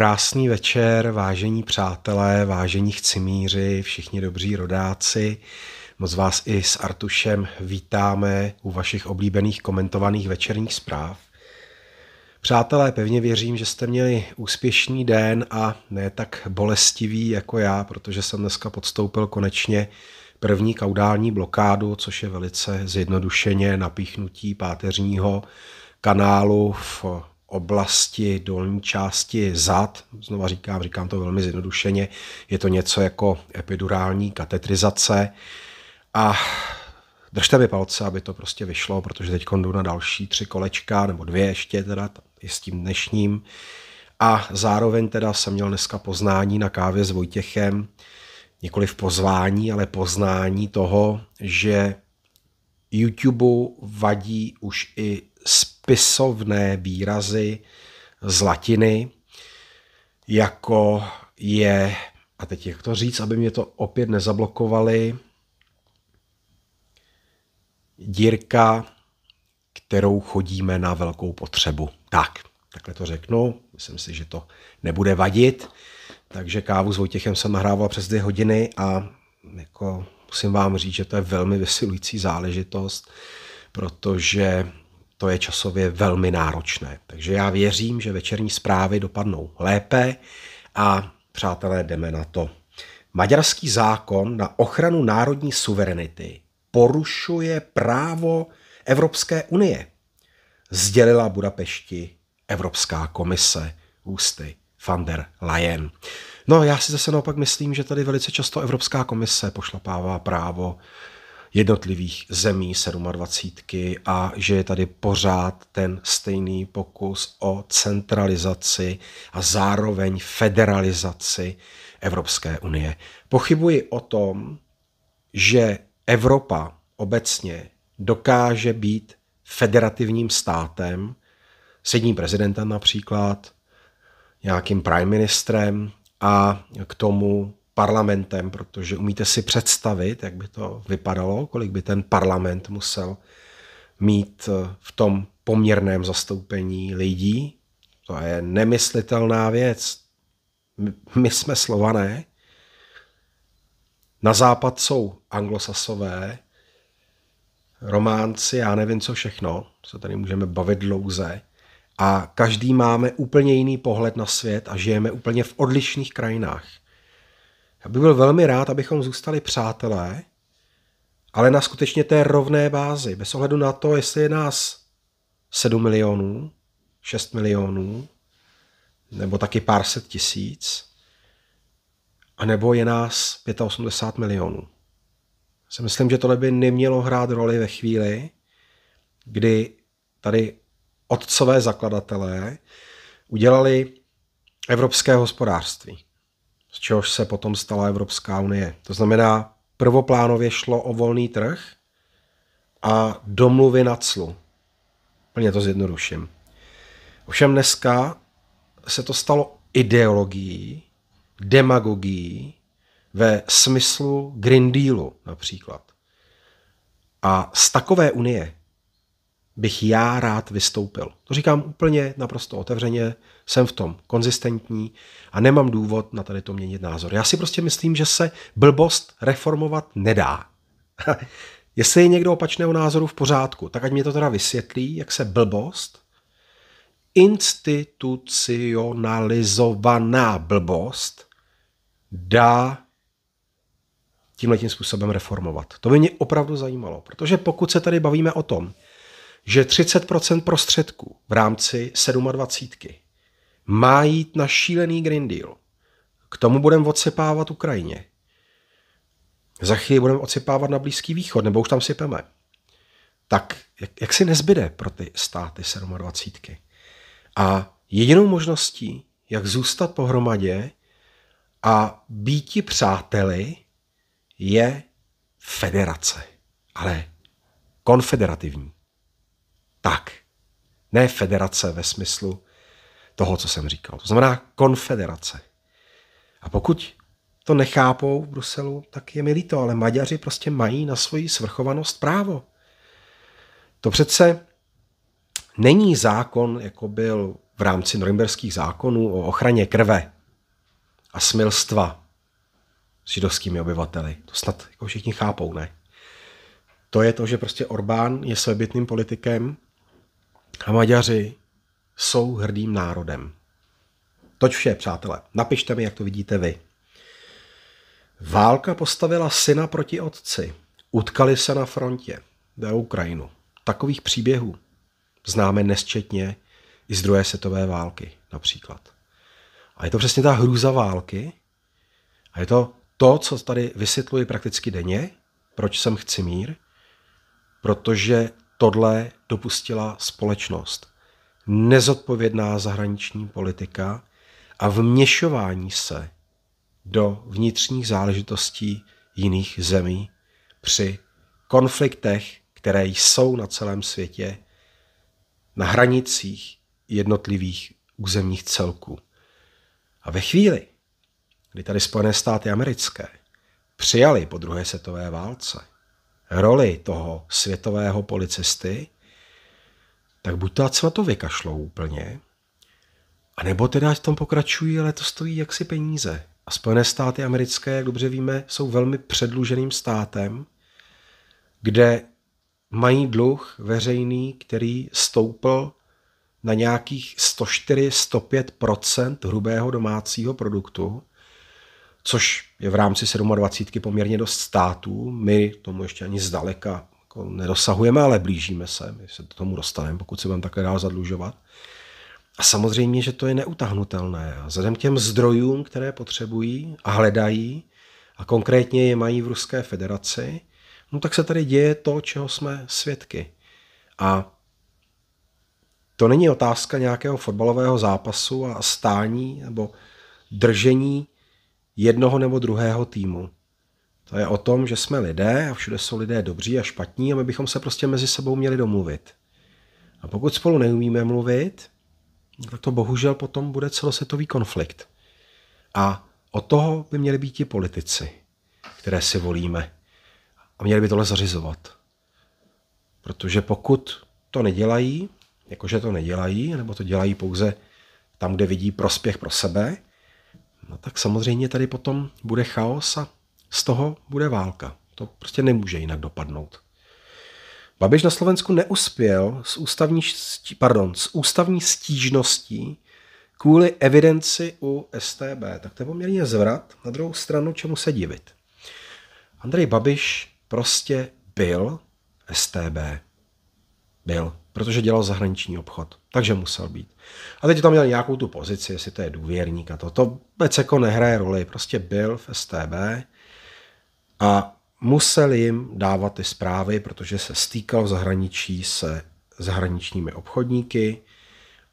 Krásný večer, vážení přátelé, vážení chcimíři, všichni dobří rodáci. Moc vás i s Artušem vítáme u vašich oblíbených komentovaných večerních zpráv. Přátelé, pevně věřím, že jste měli úspěšný den a ne tak bolestivý jako já, protože jsem dneska podstoupil konečně první kaudální blokádu, což je velice zjednodušeně napíchnutí páteřního kanálu v oblasti dolní části zad, znova říkám, říkám to velmi zjednodušeně, je to něco jako epidurální katetrizace a držte mi palce, aby to prostě vyšlo, protože teď jdu na další tři kolečka, nebo dvě ještě teda, i s tím dnešním. A zároveň teda jsem měl dneska poznání na kávě s Vojtěchem, nikoli v pozvání, ale poznání toho, že YouTubeu vadí už i spisovné výrazy z latiny, jako je, a teď jak to říct, aby mě to opět nezablokovali, dírka, kterou chodíme na velkou potřebu. Tak, takhle to řeknu, myslím si, že to nebude vadit. Takže kávu s Vojtěchem jsem nahrával přes dvě hodiny a jako musím vám říct, že to je velmi vysilující záležitost, protože to je časově velmi náročné. Takže já věřím, že večerní zprávy dopadnou lépe a přátelé, jdeme na to. Maďarský zákon na ochranu národní suverenity porušuje právo Evropské unie, sdělila Budapešti Evropská komise ústy van der Leyen. No já si zase naopak myslím, že tady velice často Evropská komise pošlapává právo jednotlivých zemí 27 a že je tady pořád ten stejný pokus o centralizaci a zároveň federalizaci Evropské unie. Pochybuji o tom, že Evropa obecně dokáže být federativním státem s jedním prezidentem například, nějakým prime ministrem a k tomu parlamentem, protože umíte si představit, jak by to vypadalo, kolik by ten parlament musel mít eh, v tom poměrném zastoupení lidí. To je nemyslitelná věc. My jsme slované, na západ jsou anglosasové, románci, já nevím co všechno, se tady můžeme bavit dlouze. A každý máme úplně jiný pohled na svět a žijeme úplně v odlišných krajinách. Já bych byl velmi rád, abychom zůstali přátelé, ale na skutečně té rovné bázi, bez ohledu na to, jestli je nás 7 milionů, 6 milionů, nebo taky pár set tisíc, a nebo je nás 85 milionů. Já si myslím, že tohle by nemělo hrát roli ve chvíli, kdy tady otcové zakladatelé udělali evropské hospodářství z čehož se potom stala Evropská unie. To znamená, prvoplánově šlo o volný trh a domluvy na clu. Plně to zjednoduším. Ovšem dneska se to stalo ideologií, demagogií ve smyslu Green Dealu například. A z takové unie bych já rád vystoupil. To říkám úplně naprosto otevřeně, jsem v tom konzistentní a nemám důvod na tady to měnit názor. Já si prostě myslím, že se blbost reformovat nedá. Jestli je někdo opačného názoru v pořádku, tak ať mě to teda vysvětlí, jak se blbost, institucionalizovaná blbost, dá tímhle tím způsobem reformovat. To by mě opravdu zajímalo, protože pokud se tady bavíme o tom, že 30% prostředků v rámci 27 má jít na šílený Green Deal. K tomu budeme odsypávat Ukrajině. Za chvíli budeme odsypávat na Blízký východ, nebo už tam sypeme. Tak jak, jak si nezbyde pro ty státy 27? A jedinou možností, jak zůstat pohromadě a býti přáteli, je federace. Ale konfederativní. Tak. Ne federace ve smyslu toho, co jsem říkal. To znamená konfederace. A pokud to nechápou v Bruselu, tak je mi líto, ale Maďaři prostě mají na svoji svrchovanost právo. To přece není zákon, jako byl v rámci norimberských zákonů o ochraně krve a smilstva s židovskými obyvateli. To snad jako všichni chápou, ne? To je to, že prostě Orbán je svébytným politikem a Maďaři jsou hrdým národem. Toť vše, přátelé. Napište mi, jak to vidíte vy. Válka postavila syna proti otci. Utkali se na frontě. Jde Ukrajinu. Takových příběhů známe nesčetně i z druhé světové války například. A je to přesně ta hrůza války a je to to, co tady vysvětluji prakticky denně, proč jsem chci mír, protože tohle dopustila společnost nezodpovědná zahraniční politika a vměšování se do vnitřních záležitostí jiných zemí při konfliktech, které jsou na celém světě, na hranicích jednotlivých územních celků. A ve chvíli, kdy tady Spojené státy americké přijali po druhé světové válce roli toho světového policisty, tak buď to ať na to vykašlou úplně, anebo teda v tom pokračují, ale to stojí jaksi peníze. A Spojené státy americké, jak dobře víme, jsou velmi předluženým státem, kde mají dluh veřejný, který stoupl na nějakých 104-105 hrubého domácího produktu, což je v rámci 27 poměrně dost států. My tomu ještě ani zdaleka jako nedosahujeme, ale blížíme se. My se k tomu dostaneme, pokud se vám také dál zadlužovat. A samozřejmě, že to je neutahnutelné. A vzhledem k těm zdrojům, které potřebují a hledají, a konkrétně je mají v Ruské federaci, no tak se tady děje to, čeho jsme svědky. A to není otázka nějakého fotbalového zápasu a stání nebo držení jednoho nebo druhého týmu. To je o tom, že jsme lidé a všude jsou lidé dobří a špatní a my bychom se prostě mezi sebou měli domluvit. A pokud spolu neumíme mluvit, tak to bohužel potom bude celosvětový konflikt. A od toho by měli být ti politici, které si volíme. A měli by tohle zařizovat. Protože pokud to nedělají, jakože to nedělají, nebo to dělají pouze tam, kde vidí prospěch pro sebe, no tak samozřejmě tady potom bude chaos a z toho bude válka. To prostě nemůže jinak dopadnout. Babiš na Slovensku neuspěl s ústavní, pardon, s ústavní stížností kvůli evidenci u STB. Tak to je poměrně zvrat. Na druhou stranu, čemu se divit? Andrej Babiš prostě byl STB. Byl, protože dělal zahraniční obchod, takže musel být. A teď tam měl nějakou tu pozici, jestli to je důvěrník a to. To vůbec jako nehraje roli, prostě byl v STB a musel jim dávat ty zprávy, protože se stýkal v zahraničí se zahraničními obchodníky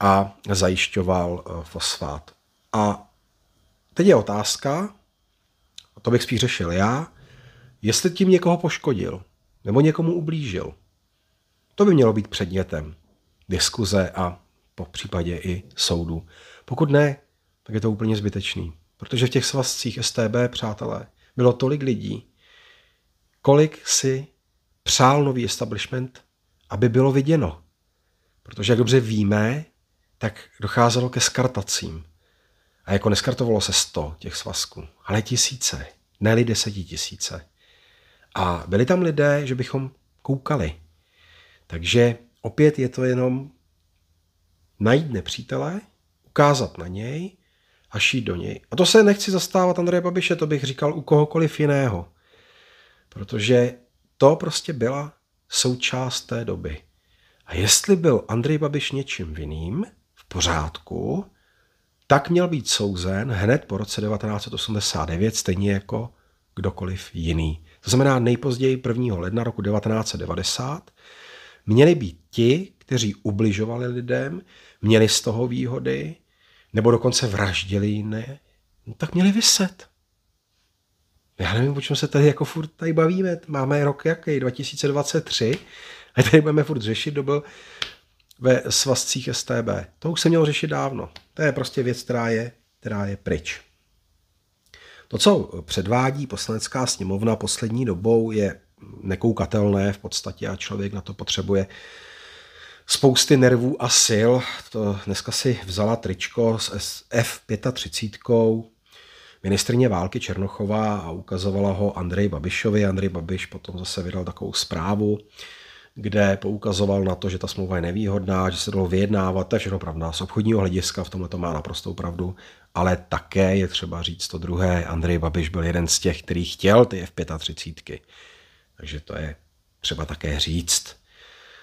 a zajišťoval eh, fosfát. A teď je otázka, a to bych spíš řešil já, jestli tím někoho poškodil nebo někomu ublížil. To by mělo být předmětem diskuze a po případě i soudu. Pokud ne, tak je to úplně zbytečný, protože v těch svazcích STB, přátelé, bylo tolik lidí, kolik si přál nový establishment, aby bylo viděno. Protože jak dobře víme, tak docházelo ke skartacím. A jako neskartovalo se sto těch svazků, ale tisíce, ne-li desetitisíce. A byli tam lidé, že bychom koukali. Takže opět je to jenom najít nepřítele, ukázat na něj a šít do něj. A to se nechci zastávat Andreje Babiše, to bych říkal u kohokoliv jiného. Protože to prostě byla součást té doby. A jestli byl Andrej Babiš něčím vinným, v pořádku, tak měl být souzen hned po roce 1989, stejně jako kdokoliv jiný. To znamená nejpozději 1. ledna roku 1990 měli být ti, kteří ubližovali lidem, měli z toho výhody, nebo dokonce vraždili jiné, tak měli vyset já nevím, o čem se tady jako furt tady bavíme, máme rok jaký, 2023, a tady budeme furt řešit, kdo byl ve svazcích STB. To už se mělo řešit dávno. To je prostě věc, která je, která je pryč. To, co předvádí poslanecká sněmovna poslední dobou, je nekoukatelné v podstatě a člověk na to potřebuje spousty nervů a sil. To dneska si vzala tričko s F35, ministrně války Černochová a ukazovala ho Andrej Babišovi. Andrej Babiš potom zase vydal takovou zprávu, kde poukazoval na to, že ta smlouva je nevýhodná, že se dalo vyjednávat, to je všechno pravda. Z obchodního hlediska v tomhle to má naprostou pravdu, ale také je třeba říct to druhé. Andrej Babiš byl jeden z těch, který chtěl ty F-35. Takže to je třeba také říct.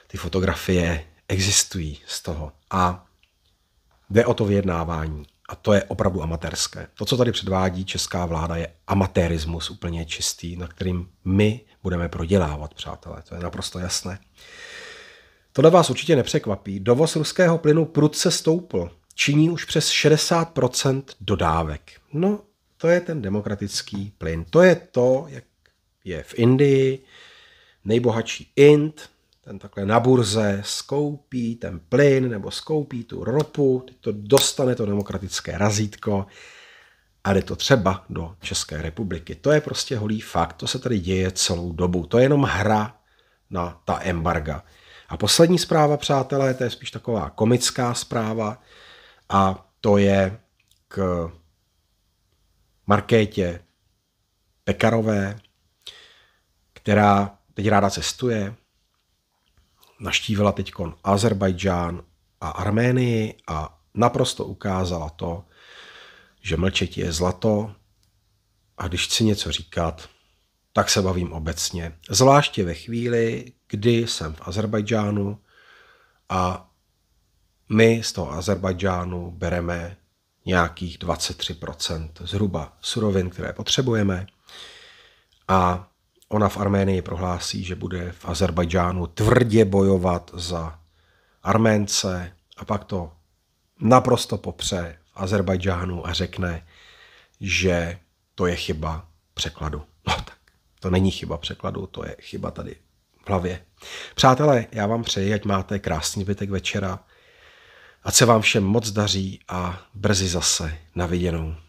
Ty fotografie existují z toho. A jde o to vyjednávání. A to je opravdu amatérské. To, co tady předvádí česká vláda, je amatérismus úplně čistý, na kterým my budeme prodělávat, přátelé. To je naprosto jasné. Tohle vás určitě nepřekvapí. Dovoz ruského plynu prudce stoupl. Činí už přes 60% dodávek. No, to je ten demokratický plyn. To je to, jak je v Indii nejbohatší Ind, ten takhle na burze skoupí ten plyn nebo skoupí tu ropu, teď to dostane to demokratické razítko a jde to třeba do České republiky. To je prostě holý fakt, to se tady děje celou dobu. To je jenom hra na ta embarga. A poslední zpráva, přátelé, to je spíš taková komická zpráva a to je k Markétě Pekarové, která teď ráda cestuje, naštívila teď Azerbajdžán a Arménii a naprosto ukázala to, že mlčet je zlato a když chci něco říkat, tak se bavím obecně. Zvláště ve chvíli, kdy jsem v Azerbajdžánu a my z toho Azerbajdžánu bereme nějakých 23% zhruba surovin, které potřebujeme. A ona v Arménii prohlásí, že bude v Azerbajdžánu tvrdě bojovat za Arménce a pak to naprosto popře v Azerbajdžánu a řekne, že to je chyba překladu. No tak, to není chyba překladu, to je chyba tady v hlavě. Přátelé, já vám přeji, ať máte krásný zbytek večera, ať se vám všem moc daří a brzy zase na viděnou.